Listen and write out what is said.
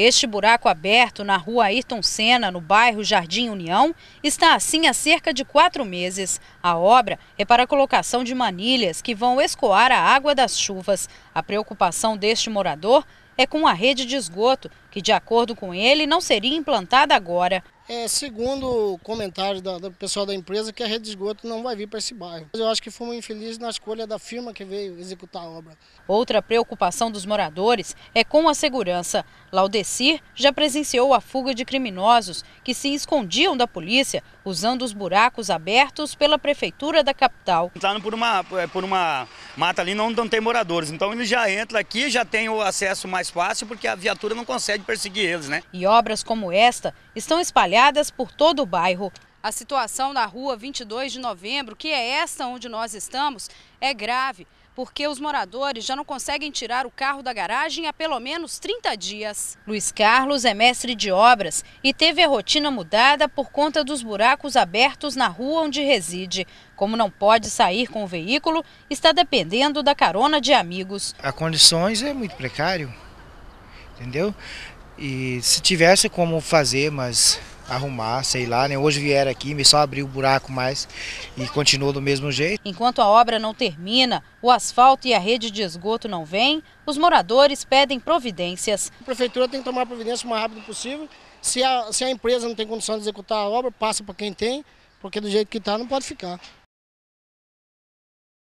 Este buraco aberto na rua Ayrton Senna, no bairro Jardim União, está assim há cerca de quatro meses. A obra é para a colocação de manilhas que vão escoar a água das chuvas. A preocupação deste morador é com a rede de esgoto, que, de acordo com ele, não seria implantada agora. É, segundo o comentário da, do pessoal da empresa, que a rede de esgoto não vai vir para esse bairro. Eu acho que fomos infelizes na escolha da firma que veio executar a obra. Outra preocupação dos moradores é com a segurança. Laudecir já presenciou a fuga de criminosos que se escondiam da polícia usando os buracos abertos pela prefeitura da capital. Entraram por uma, é, por uma mata ali não tem moradores, então eles já entram aqui, já tem o acesso mais mais fácil porque a viatura não consegue perseguir eles, né? E obras como esta estão espalhadas por todo o bairro. A situação na rua 22 de novembro, que é esta onde nós estamos, é grave, porque os moradores já não conseguem tirar o carro da garagem há pelo menos 30 dias. Luiz Carlos é mestre de obras e teve a rotina mudada por conta dos buracos abertos na rua onde reside. Como não pode sair com o veículo, está dependendo da carona de amigos. As condições é muito precário entendeu? E se tivesse como fazer, mas arrumar, sei lá, né? Hoje vieram aqui, me só abriu o buraco mais e continuou do mesmo jeito. Enquanto a obra não termina, o asfalto e a rede de esgoto não vêm, os moradores pedem providências. A prefeitura tem que tomar providência o mais rápido possível. Se a, se a empresa não tem condição de executar a obra, passa para quem tem, porque do jeito que está não pode ficar.